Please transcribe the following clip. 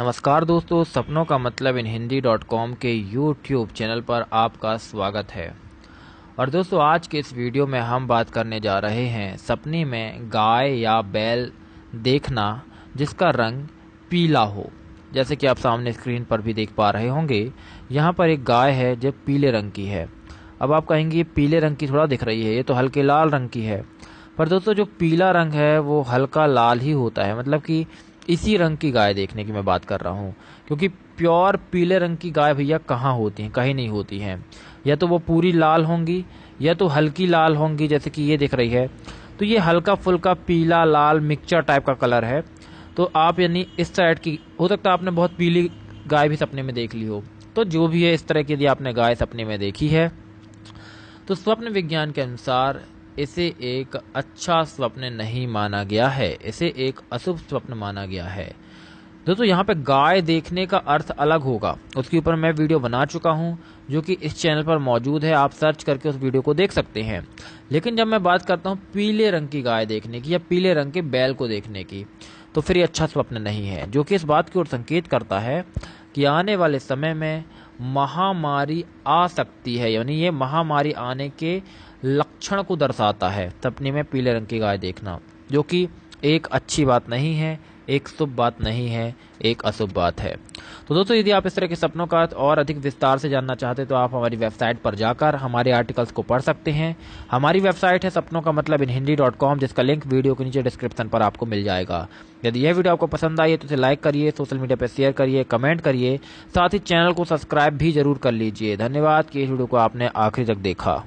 नमस्कार दोस्तों सपनों का मतलब इन हिंदी डॉट कॉम के यूट्यूब चैनल पर आपका स्वागत है और दोस्तों आज के इस वीडियो में हम बात करने जा रहे हैं सपने में गाय या बैल देखना जिसका रंग पीला हो जैसे कि आप सामने स्क्रीन पर भी देख पा रहे होंगे यहाँ पर एक गाय है जो पीले रंग की है अब आप कहेंगे ये पीले रंग की थोड़ा दिख रही है ये तो हल्के लाल रंग की है पर दोस्तों जो पीला रंग है वो हल्का लाल ही होता है मतलब कि इसी रंग की गाय देखने की मैं बात कर रहा हूँ क्योंकि प्योर पीले रंग की गाय भैया कहाँ होती हैं कहीं नहीं होती हैं या तो वो पूरी लाल होंगी या तो हल्की लाल होंगी जैसे कि ये दिख रही है तो ये हल्का फुल्का पीला लाल मिक्सचर टाइप का कलर है तो आप यानी इस साइड की हो सकता है आपने बहुत पीली गाय भी सपने में देख ली हो तो जो भी है इस तरह की यदि आपने गाय सपने में देखी है तो स्वप्न विज्ञान के अनुसार इसे एक अच्छा स्वप्न नहीं माना गया है इसे एक अशुभ स्वप्न माना गया है दोस्तों यहाँ पे गाय देखने का अर्थ अलग होगा उसके ऊपर मैं वीडियो बना चुका हूँ जो कि इस चैनल पर मौजूद है आप सर्च करके उस वीडियो को देख सकते हैं लेकिन जब मैं बात करता हूँ पीले रंग की गाय देखने की या पीले रंग के बैल को देखने की तो फिर ये अच्छा स्वप्न नहीं है जो कि इस बात की ओर संकेत करता है कि आने वाले समय में महामारी आ सकती है यानी ये महामारी आने के लक्षण को दर्शाता है सपने में पीले रंग की गाय देखना जो कि एक अच्छी बात नहीं है एक शुभ बात नहीं है एक अशुभ बात है तो दोस्तों यदि आप इस तरह के सपनों का और अधिक विस्तार से जानना चाहते तो आप हमारी वेबसाइट पर जाकर हमारे आर्टिकल्स को पढ़ सकते हैं हमारी वेबसाइट है सपनों का मतलब इन हिंदी डॉट कॉम जिसका लिंक वीडियो के नीचे डिस्क्रिप्शन पर आपको मिल जाएगा यदि यह वीडियो आपको पसंद आई है तो इसे लाइक करिए सोशल मीडिया पर शेयर करिए कमेंट करिए साथ ही चैनल को सब्सक्राइब भी जरूर कर लीजिए धन्यवाद कि इस वीडियो को आपने आखिरी तक देखा